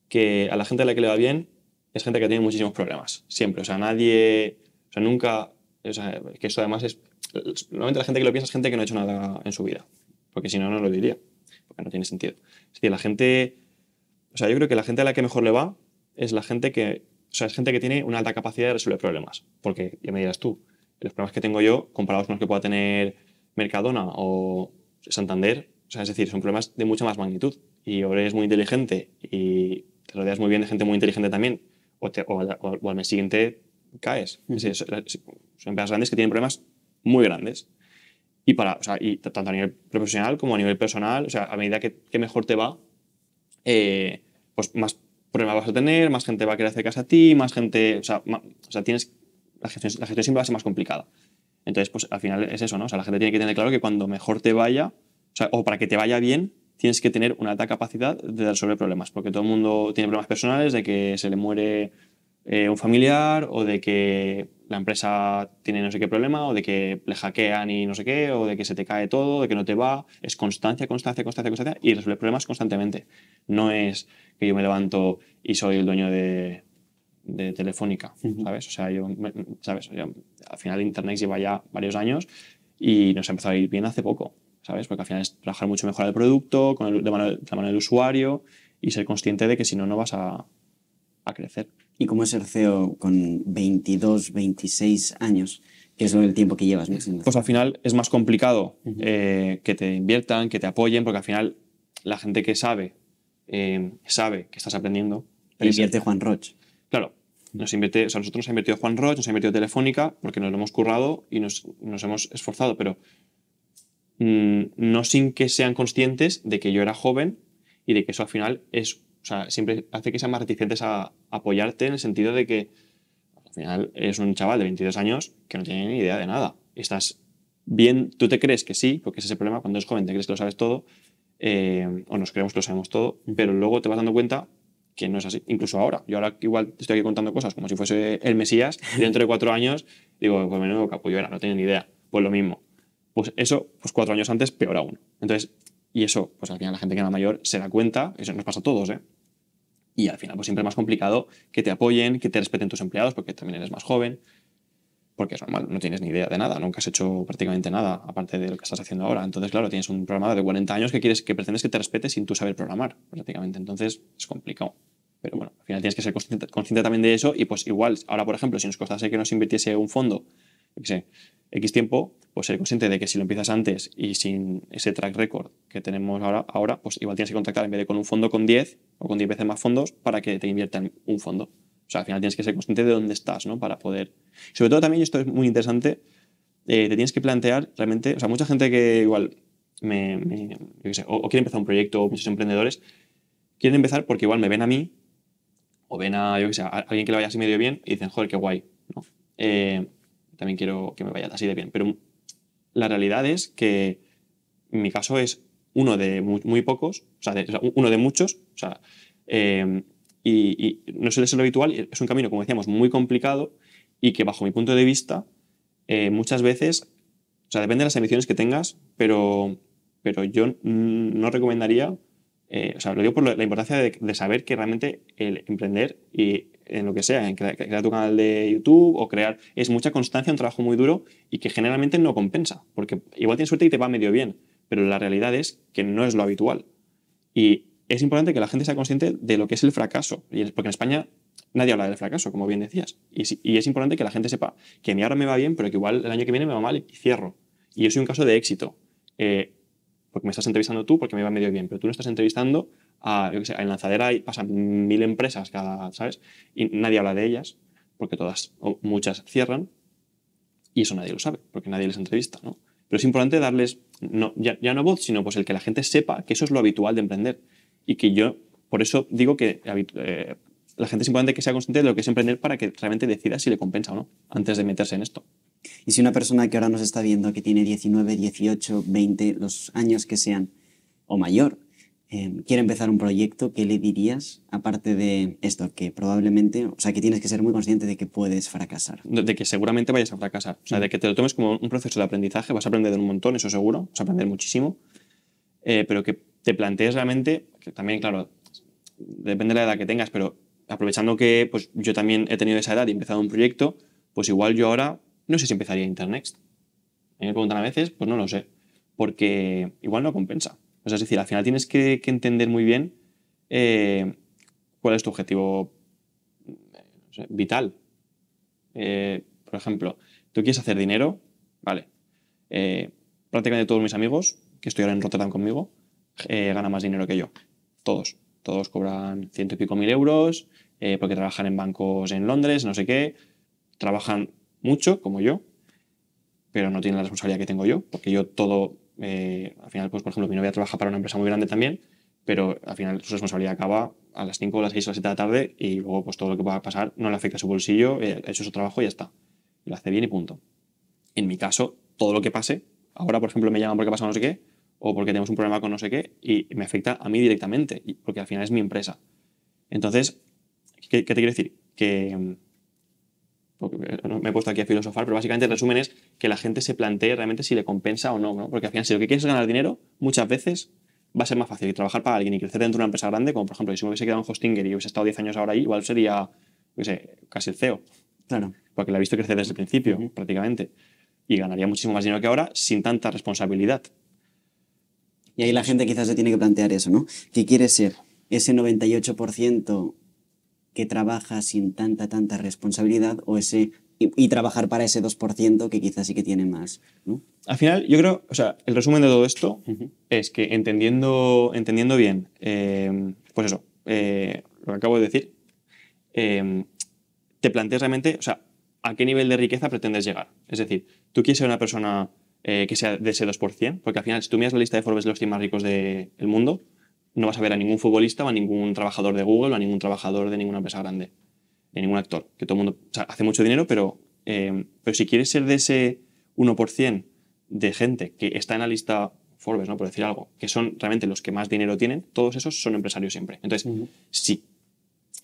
que a la gente a la que le va bien es gente que tiene muchísimos problemas, siempre. O sea, nadie, o sea, nunca o sea, que eso además es... Normalmente la gente que lo piensa es gente que no ha hecho nada en su vida, porque si no, no lo diría, porque no tiene sentido. Es decir, la gente... O sea, yo creo que la gente a la que mejor le va es la gente que... O sea, es gente que tiene una alta capacidad de resolver problemas, porque ya me dirás tú, los problemas que tengo yo comparados con los que pueda tener Mercadona o Santander, o sea, es decir, son problemas de mucha más magnitud. Y o eres muy inteligente y te rodeas muy bien de gente muy inteligente también, o al mes siguiente caes. Eh, son empresas grandes que tienen problemas muy grandes. Y, para, o y tanto a nivel profesional como a nivel personal, o sea, a medida que, mejor te va, eh, pues más problemas vas a tener, más gente va a querer acercarse a ti, más gente, o sea, tienes, la gestión, la gestión siempre va a ser más complicada. Entonces, pues al final es eso, ¿no? O sea, la gente tiene que tener claro que cuando mejor te vaya, o, o para que te vaya bien, tienes que tener una alta capacidad de resolver problemas, porque todo el mundo tiene problemas personales, de que se le muere eh, un familiar o de que la empresa tiene no sé qué problema o de que le hackean y no sé qué o de que se te cae todo, de que no te va. Es constancia, constancia, constancia, constancia y resolver problemas constantemente. No es que yo me levanto y soy el dueño de, Telefónica, ¿sabes? O sea, yo, ¿sabes? Yo, al final Internet lleva ya varios años y nos ha empezado a ir bien hace poco, ¿sabes? Porque al final es trabajar mucho mejor el producto, con de, la mano del usuario y ser consciente de que si no, no vas a, a crecer y cómo es ser CEO con 22, 26 años, que es lo del tiempo que llevas. Pues al final es más complicado eh, que te inviertan, que te apoyen, porque al final la gente que sabe, eh, sabe que estás aprendiendo. invierte Juan Roche. Claro, nos invierte, o nosotros nos ha invertido Juan Roche, nos ha invertido Telefónica, porque nos lo hemos currado y nos, hemos esforzado, pero mm, no sin que sean conscientes de que yo era joven y de que eso al final es o sea, siempre hace que sean más reticentes a apoyarte en el sentido de que al final es un chaval de 22 años que no tiene ni idea de nada. Estás bien, tú te crees que sí, porque es ese problema cuando eres joven, te crees que lo sabes todo, eh, o nos creemos que lo sabemos todo, pero luego te vas dando cuenta que no es así. Incluso ahora, yo ahora igual te estoy aquí contando cosas como si fuese el Mesías, y dentro de cuatro años digo, pues menudo capullo era, no tenía ni idea, pues lo mismo. Pues eso, pues cuatro años antes, peor aún. Entonces, y eso, pues al final la gente que más mayor se da cuenta, eso nos pasa a todos, ¿eh? Y al final, pues siempre es más complicado que te apoyen, que te respeten tus empleados, porque también eres más joven, porque es normal, no tienes ni idea de nada, nunca has hecho prácticamente nada, aparte de lo que estás haciendo ahora. Entonces, claro, tienes un programador de 40 años que quieres que pretendes que te respete sin tú saber programar, prácticamente. Entonces, es complicado. Pero bueno, al final tienes que ser consciente, consciente también de eso y pues igual, ahora por ejemplo, si nos costase que nos invirtiese un fondo X tiempo, pues ser consciente de que si lo empiezas antes y sin ese track record que tenemos ahora, ahora pues igual tienes que contactar en vez de con un fondo con 10 o con 10 veces más fondos para que te inviertan un fondo. O sea, al final tienes que ser consciente de dónde estás, ¿no? Para poder... Sobre todo también, y esto es muy interesante, eh, te tienes que plantear realmente, o sea, mucha gente que igual me, o, quiere empezar un proyecto, o muchos emprendedores, quieren empezar porque igual me ven a mí, o ven a, yo alguien que lo vaya así medio bien, y dicen, joder, qué guay, ¿no? Eh, también quiero que me vaya así de bien. Pero la realidad es que mi caso es uno de muy, pocos, o sea, uno de muchos, o sea, em, y, no suele ser lo habitual, es un camino, como decíamos, muy complicado y que bajo mi punto de vista, eh, muchas veces, o sea, depende de las ambiciones que tengas, pero, pero yo no recomendaría eh, o sea, lo digo por la importancia de, saber que realmente el emprender y en lo que sea, en crear, tu canal de YouTube o crear, es mucha constancia, un trabajo muy duro y que generalmente no compensa, porque igual tienes suerte y te va medio bien, pero la realidad es que no es lo habitual. Y es importante que la gente sea consciente de lo que es el fracaso, y porque en España nadie habla del fracaso, como bien decías, y, es importante que la gente sepa que a mí ahora me va bien, pero que igual el año que viene me va mal y cierro. Y yo soy un caso de éxito. Eh, porque me estás entrevistando tú, porque me va medio bien, pero tú no estás entrevistando a, yo qué sé, en Lanzadera pasan mil empresas cada, ¿sabes? Y nadie habla de ellas, porque todas o muchas cierran, y eso nadie lo sabe, porque nadie les entrevista, ¿no? Pero es importante darles, no, ya, no voz, sino pues el que la gente sepa que eso es lo habitual de emprender, y que yo, por eso digo que eh, la gente es importante que sea consciente de lo que es emprender para que realmente decida si le compensa o no, antes de meterse en esto. Y si una persona que ahora nos está viendo, que tiene 19, 18, 20, los años que sean, o mayor, eh, quiere empezar un proyecto, ¿qué le dirías? Aparte de esto, que probablemente, o sea, que tienes que ser muy consciente de que puedes fracasar. De, que seguramente vayas a fracasar. O sea, de que te lo tomes como un proceso de aprendizaje, vas a aprender un montón, eso seguro, vas a aprender muchísimo, eh, pero que te plantees realmente, que también, claro, depende de la edad que tengas, pero aprovechando que pues, yo también he tenido esa edad y he empezado un proyecto, pues igual yo ahora no sé si empezaría Internext. me preguntan a veces, pues no lo sé, porque igual no compensa. O sea, es decir, al final tienes que, entender muy bien eh, cuál es tu objetivo vital. Eh, por ejemplo, tú quieres hacer dinero, vale. Eh, prácticamente todos mis amigos que estoy ahora en Rotterdam conmigo ganan más dinero que yo. Todos. Todos cobran ciento y pico mil euros porque trabajan en bancos en Londres, no sé qué. Trabajan mucho, como yo, pero no tiene la responsabilidad que tengo yo, porque yo todo, eh, al final, pues por ejemplo, mi novia trabaja para una empresa muy grande también, pero al final su responsabilidad acaba a las 5, a las 6 a las 7 de la tarde y luego pues todo lo que pueda pasar no le afecta a su bolsillo, ha eh, hecho su trabajo y ya está. Lo hace bien y punto. En mi caso, todo lo que pase, ahora por ejemplo me llaman porque pasa no sé qué, o porque tenemos un problema con no sé qué, y me afecta a mí directamente, porque al final es mi empresa. Entonces, ¿qué, qué te quiero decir? Que mm, me he puesto aquí a filosofar, pero básicamente el resumen es que la gente se plantee realmente si le compensa o no, ¿no? Porque al final, si lo que quieres es ganar dinero, muchas veces va a ser más fácil trabajar para alguien y crecer dentro de una empresa grande, como por ejemplo, si me hubiese quedado en Hostinger y hubiese estado 10 años ahora ahí, igual sería, sé, casi el CEO. Claro. Porque la ha visto crecer desde el principio, prácticamente. Y ganaría muchísimo más dinero que ahora sin tanta responsabilidad. Y ahí la gente quizás se tiene que plantear eso, ¿no? ¿Qué quiere ser? ¿Ese 98% que trabaja sin tanta, tanta responsabilidad o ese, y, trabajar para ese 2% que quizás sí que tiene más. Al final, yo creo, o sea, el resumen de todo esto es que entendiendo, entendiendo bien, em, pues eso, eh, lo que acabo de decir, em, te planteas realmente, o sea, a qué nivel de riqueza pretendes llegar. Es decir, tú quieres ser una persona eh, que sea de ese 2%, porque al final, si tú miras la lista de Forbes de los 100 más ricos del mundo, no vas a ver a ningún futbolista o a ningún trabajador de Google o a ningún trabajador de ninguna empresa grande, de ningún actor, que todo el mundo hace mucho dinero, pero, eh, pero si quieres ser de ese 1% de gente que está en la lista Forbes, ¿no? por decir algo, que son realmente los que más dinero tienen, todos esos son empresarios siempre. Entonces, si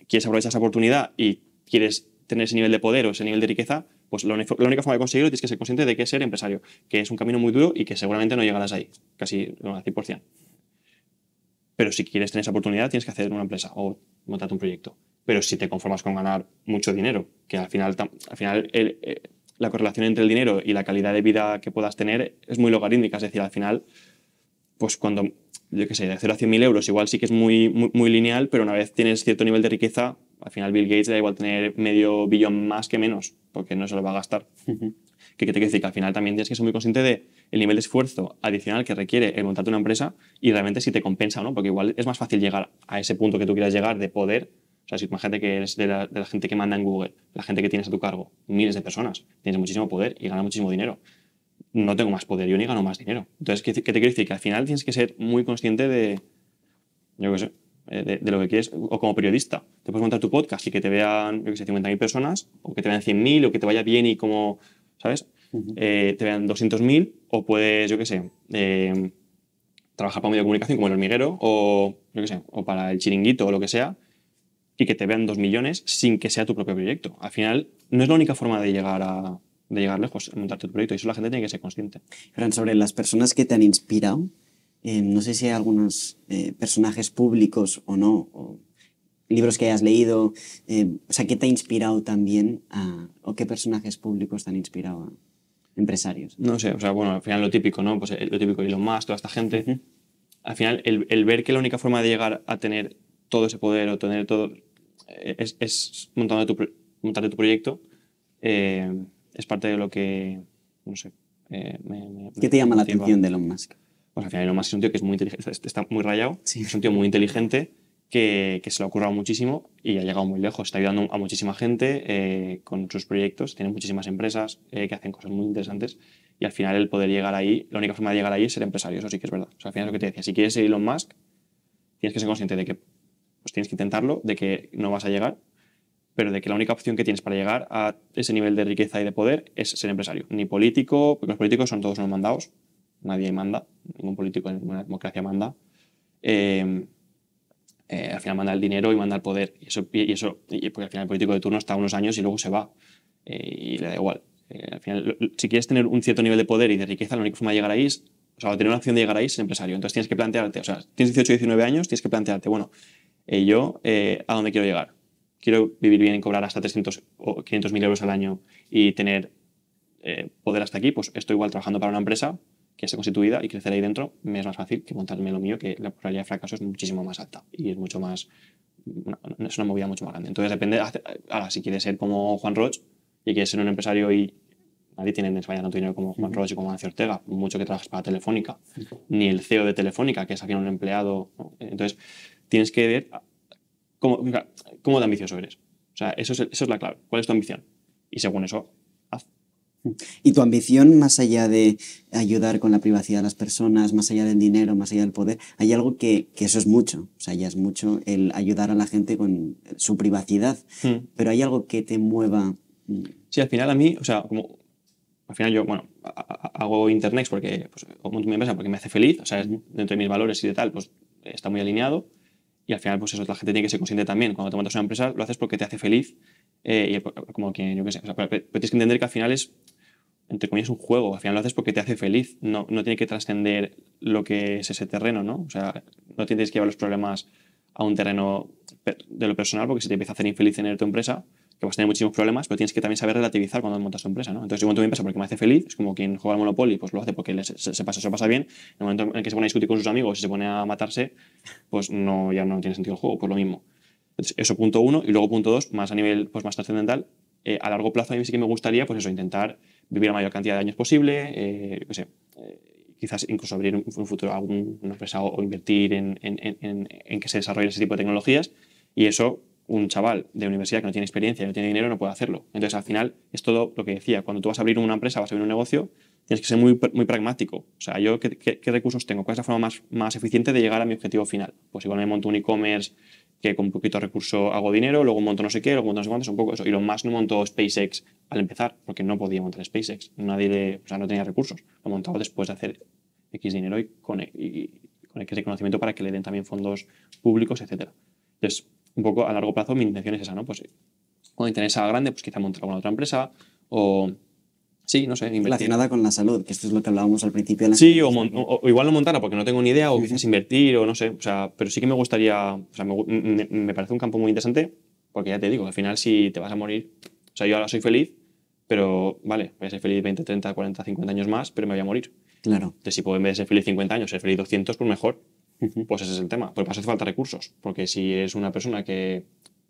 quieres aprovechar esa oportunidad y quieres tener ese nivel de poder o ese nivel de riqueza, pues la, única forma de conseguirlo es que ser consciente de que es ser empresario, que es un camino muy duro y que seguramente no llegarás ahí, casi al 100%. Pero si quieres tener esa oportunidad, tienes que hacer una empresa o montarte un proyecto. Pero si te conformas con ganar mucho dinero, que al final, al final eh, la correlación entre el dinero y la calidad de vida que puedas tener es muy logarítmica. Es decir, al final, pues cuando, yo qué sé, de 0 a 100.000 euros, igual sí que es muy, muy, lineal, pero una vez tienes cierto nivel de riqueza, al final Bill Gates da igual tener medio billón más que menos, porque no se lo va a gastar que, te te decir que al final también tienes que ser muy consciente de el nivel de esfuerzo adicional que requiere el montar una empresa y realmente si te compensa o no, porque igual es más fácil llegar a ese punto que tú quieras llegar de poder. O sea, si imagínate que eres de la, gente que manda en Google, la gente que tienes a tu cargo, miles de personas, tienes muchísimo poder y ganas muchísimo dinero. No tengo más poder, yo ni gano más dinero. Entonces, ¿qué, te quiero decir? Que al final tienes que ser muy consciente de, yo qué sé, eh, de, lo que quieres, o como periodista. Te puedes montar tu podcast y que te vean, yo qué sé, 50.000 personas, o que te vean 100.000, o que te vaya bien y como ¿sabes? Eh, te vean 200.000 o puedes, yo qué sé, eh, trabajar para un medio de comunicación como el hormiguero o, yo qué sé, o para el chiringuito o lo que sea y que te vean 2 millones sin que sea tu propio proyecto. Al final, no es la única forma de llegar de llegar lejos, montarte tu proyecto y eso la gente tiene que ser consciente. sobre las personas que te han inspirado, eh, no sé si hay algunos personajes públicos o no, libros que hayas leído, eh, o sea, ¿qué te ha inspirado también a, o qué personajes públicos te han inspirado a empresarios? No sé, o sea, bueno, al final lo típico, ¿no? Pues eh, lo típico Elon Musk, toda esta gente. Al final, el, ver que la única forma de llegar a tener todo ese poder o tener todo eh, es, montando tu, montarte tu proyecto, es parte de lo que, no sé. me, ¿Qué te llama la atención de Elon Musk? Pues al final Elon Musk es un tío que es muy inteligente, está muy rayado, es un tío muy inteligente que, que se le ha ocurrido muchísimo y ha llegado muy lejos. Está ayudando a muchísima gente eh, con sus proyectos, tiene muchísimas empresas eh, que hacen cosas muy interesantes y al final el poder llegar ahí, la única forma de llegar ahí es ser empresario, eso sí que es verdad. O sea, al final es lo que te decía, si quieres ser Elon Musk, tienes que ser consciente de que pues, tienes que intentarlo, de que no vas a llegar, pero de que la única opción que tienes para llegar a ese nivel de riqueza y de poder es ser empresario. Ni político, porque los políticos son todos unos mandados, nadie manda, ningún político en una democracia manda. Eh, eh, al final manda el dinero y manda el poder. Y eso, y eso porque al final el político de turno está unos años y luego se va. Eh, y le da igual. Eh, al final, si quieres tener un cierto nivel de poder y de riqueza, la única forma de llegar ahí es, o sea, tener una opción de llegar ahí es empresario. Entonces tienes que plantearte, o sea, tienes 18, 19 años, tienes que plantearte, bueno, yo, ¿a dónde quiero llegar? Quiero vivir bien y cobrar hasta 300 o 500 mil euros al año y tener poder hasta aquí, pues estoy igual trabajando para una empresa que esté constituida y crecer ahí dentro me es más fácil que montarme lo mío, que la probabilidad de fracaso es muchísimo más alta y es mucho más. Una, es una movida mucho más grande. Entonces depende. Ahora, si quieres ser como Juan Roch y quieres ser un empresario y nadie tiene en España tanto dinero como Juan Roche y como Nancy Ortega, mucho que trabajes para Telefónica, ni el CEO de Telefónica, que es aquí un empleado. Entonces, tienes que ver cómo, cómo de ambicioso eres. O sea, eso es, eso es la clave. ¿Cuál es tu ambición? Y según eso, y tu ambición, más allá de ayudar con la privacidad de las personas, más allá del dinero, más allá del poder, hay algo que, que eso es mucho. O sea, ya es mucho el ayudar a la gente con su privacidad. Hmm. Pero hay algo que te mueva. Sí, al final a mí, o sea, como. Al final yo, bueno, hago Internet porque, pues, monto mi empresa porque me hace feliz, o sea, es dentro de mis valores y de tal, pues está muy alineado. Y al final, pues eso, la gente tiene que ser consciente también. Cuando te montas una empresa, lo haces porque te hace feliz eh, y como que, yo pero, tienes que entender que al final es, entre comillas, un juego. Al final lo haces porque te hace feliz. No, no tiene que trascender lo que es ese terreno, ¿no? O sea, no tienes que llevar los problemas a un terreno de lo personal porque si te empieza a hacer infeliz tener tu empresa, que vas a tener muchísimos problemas, pero tienes que también saber relativizar cuando montas tu empresa, ¿no? Entonces, yo monto mi empresa porque me hace feliz, es como quien juega al Monopoly, pues lo hace porque se, pasa, se pasa bien. En el momento en que se pone a discutir con sus amigos y se pone a matarse, pues no, ya no tiene sentido el juego, pues lo mismo eso punto uno. Y luego punto dos, más a nivel pues, más trascendental, eh, a largo plazo a mí sí que me gustaría, pues eso, intentar vivir la mayor cantidad de años posible, eh, eh, quizás incluso abrir un, futuro una empresa o, o invertir en, que se desarrolle ese tipo de tecnologías. Y eso, un chaval de universidad que no tiene experiencia, no tiene dinero, no puede hacerlo. Entonces, al final, es todo lo que decía, cuando tú vas a abrir una empresa, vas a abrir un negocio, tienes que ser muy, muy pragmático. O sea, yo qué, recursos tengo, cuál es la forma más, más eficiente de llegar a mi objetivo final. Pues igual me monto un e-commerce que con poquito recurso hago dinero, luego monto no sé qué, luego monto no sé cuántos, un poco eso. Y lo más no montó SpaceX al empezar, porque no podía montar SpaceX. Nadie le, o sea, no tenía recursos. Lo montaba después de hacer X dinero y con, e, y, X de conocimiento para que le den también fondos públicos, etc. Entonces, un poco a largo plazo mi intención es esa, ¿no? Pues cuando interesa grande, pues quizá montar alguna otra empresa o Sí, no sé. Invertir. Relacionada con la salud, que esto es lo que hablábamos al principio. De la sí, o, igual lo montara, porque no tengo ni idea, o quizás invertir, o no sé. O sea, pero sí que me gustaría, o sea, me, parece un campo muy interesante, porque ya te digo, al final si te vas a morir, o sea, yo ahora soy feliz, pero vale, voy a ser feliz 20, 30, 40, 50 años más, pero me voy a morir. Claro. Entonces, si puedo en vez de ser feliz 50 años, ser feliz 200, pues mejor. Pues ese es el tema. Pero pasa eso hace falta recursos, porque si es una persona que,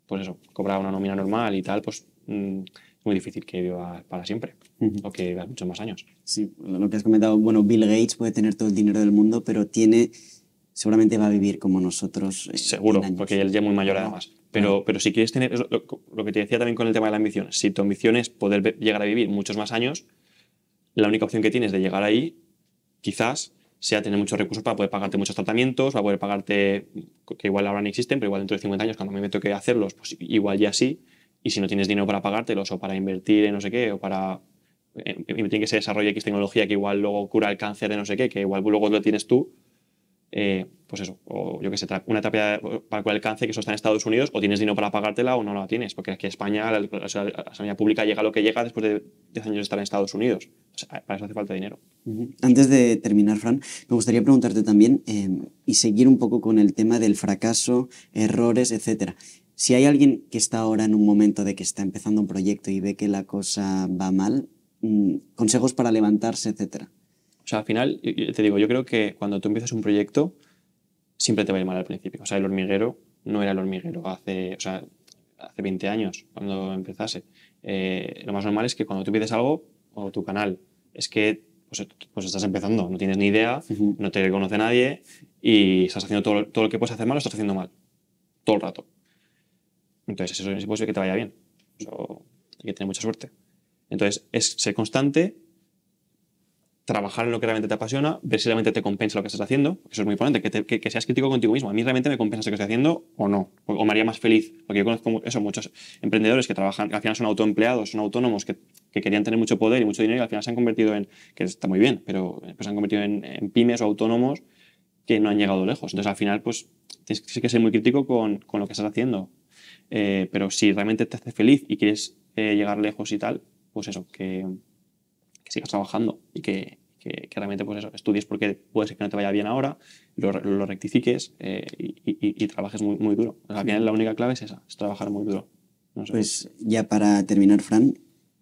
pues eso, cobra una nómina normal y tal, pues... Mm, muy difícil que viva para siempre o que viva muchos más años. Sí, lo que has comentado, bueno, Bill Gates puede tener todo el dinero del mundo, pero tiene, seguramente va a vivir como nosotros. Eh, Seguro, porque él ya es muy mayor además. Pero, pero si quieres tener, lo, lo, que te decía también con el tema de la ambición, si tu ambición es poder llegar a vivir muchos más años, la única opción que tienes de llegar ahí, quizás sea tener muchos recursos para poder pagarte muchos tratamientos, para poder pagarte, que igual ahora no existen, pero igual dentro de 50 años, cuando me meto hacerlos, pues igual ya sí, y si no tienes dinero para pagártelos o para invertir en no sé qué o para eh, Tiene que se desarrolle X tecnología que igual luego cura el cáncer de no sé qué, que igual luego lo tienes tú, eh, pues eso, o yo que sé, una terapia para curar el cáncer que eso está en Estados Unidos, o tienes dinero para pagártela o no la tienes, porque aquí en España la, sanidad pública llega lo que llega después de 10 años de estar en Estados Unidos. para eso hace falta dinero. Antes de terminar, Fran, me gustaría preguntarte también eh, y seguir un poco con el tema del fracaso, errores, etcétera. Si hay alguien que está ahora en un momento de que está empezando un proyecto y ve que la cosa va mal, mm, consejos para levantarse, etcétera. O sea, al final, te digo, yo creo que cuando tú empiezas un proyecto, siempre te va a ir mal al principio. O sea, el hormiguero no era el hormiguero hace, o sea, hace 20 años, cuando empezase. Eh, lo más normal es que cuando tú pides algo, o tu canal, es que pues, eh, pues estás empezando, no tienes ni idea, no te conoce nadie y estás haciendo todo, todo lo que puedes hacer mal, lo estás haciendo mal, todo el rato. Entonces, eso es imposible que te vaya bien. hay que tener mucha suerte. Entonces, es ser constante, trabajar en lo que realmente te apasiona, ver si realmente te compensa lo que estás haciendo. Eso es muy importante, que, seas crítico contigo mismo. A mí realmente me compensa lo que estoy haciendo o no. O, me haría más feliz. Porque yo conozco eso, muchos emprendedores que trabajan, al final son autoempleados, son autónomos, que, querían tener mucho poder y mucho dinero y al final se han convertido en, que está muy bien, pero se han convertido en, en, pymes o autónomos que no han llegado lejos. Entonces, al final, pues, tienes que ser muy crítico con, con lo que estás haciendo eh, pero si realmente te hace feliz y quieres eh, llegar lejos y tal, pues eso, que, sigas trabajando y que, que, realmente pues eso, estudies porque puede ser que no te vaya bien ahora, lo, rectifiques eh, y, trabajes muy, muy duro. O la única clave es esa, es trabajar muy duro. Pues ya para terminar, Fran,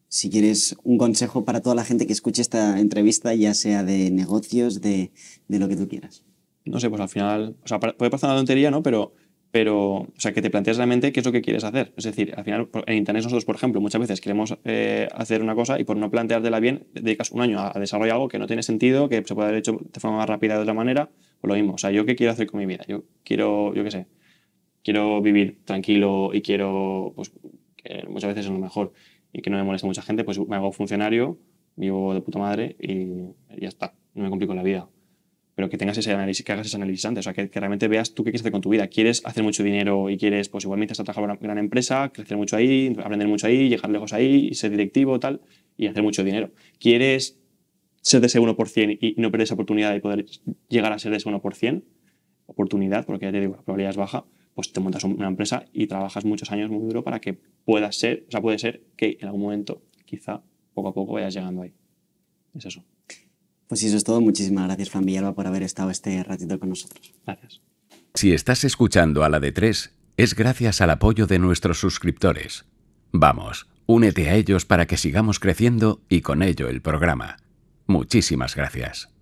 si quieres un consejo para toda la gente que escuche esta entrevista, ya sea de negocios, de, de lo que tú quieras. No sé, pues al final, o sea, puede pasar una tontería, ¿no? Pero pero, o sea, que te planteas realmente qué es lo que quieres hacer. Es decir, al final, en Internet nosotros, por ejemplo, muchas veces queremos eh, hacer una cosa y por no planteártela bien, dedicas un año a, desarrollar algo que no tiene sentido, que se puede haber hecho de forma más rápida de otra manera, pues lo mismo. O sea, ¿yo qué quiero hacer con mi vida? Yo quiero, yo qué sé, quiero vivir tranquilo y quiero, pues, muchas veces es lo mejor y que no me moleste mucha gente, pues me hago funcionario, vivo de puta madre y ya está, no me complico la vida pero que tengas ese análisis, que hagas ese análisis antes, o sea, que, realmente veas tú qué quieres hacer con tu vida. ¿Quieres hacer mucho dinero y quieres, pues igualmente estar trabajando en una gran empresa, crecer mucho ahí, aprender mucho ahí, llegar lejos ahí, ser directivo, tal, y hacer mucho dinero? ¿Quieres ser de ese 1% y no perder esa oportunidad de poder llegar a ser de ese 1%? Oportunidad, porque ya te digo, la probabilidad es baja, pues te montas una empresa y trabajas muchos años muy duro para que puedas ser, o sea, puede ser que en algún momento, quizá poco a poco vayas llegando ahí. Es eso. Pues eso es todo. Muchísimas gracias, Fran Villalba, por haber estado este ratito con nosotros. Gracias. Si estás escuchando a la de 3 es gracias al apoyo de nuestros suscriptores. Vamos, únete a ellos para que sigamos creciendo y con ello el programa. Muchísimas gracias.